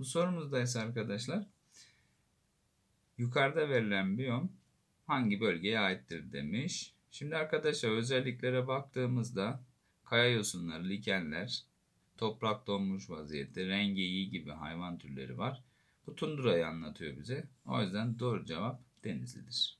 Bu sorumuzda ise arkadaşlar yukarıda verilen biyom hangi bölgeye aittir demiş. Şimdi arkadaşlar özelliklere baktığımızda kaya yosunları, likenler, toprak donmuş vaziyette, rengi iyi gibi hayvan türleri var. Bu tundrayı anlatıyor bize. O yüzden doğru cevap denizlidir.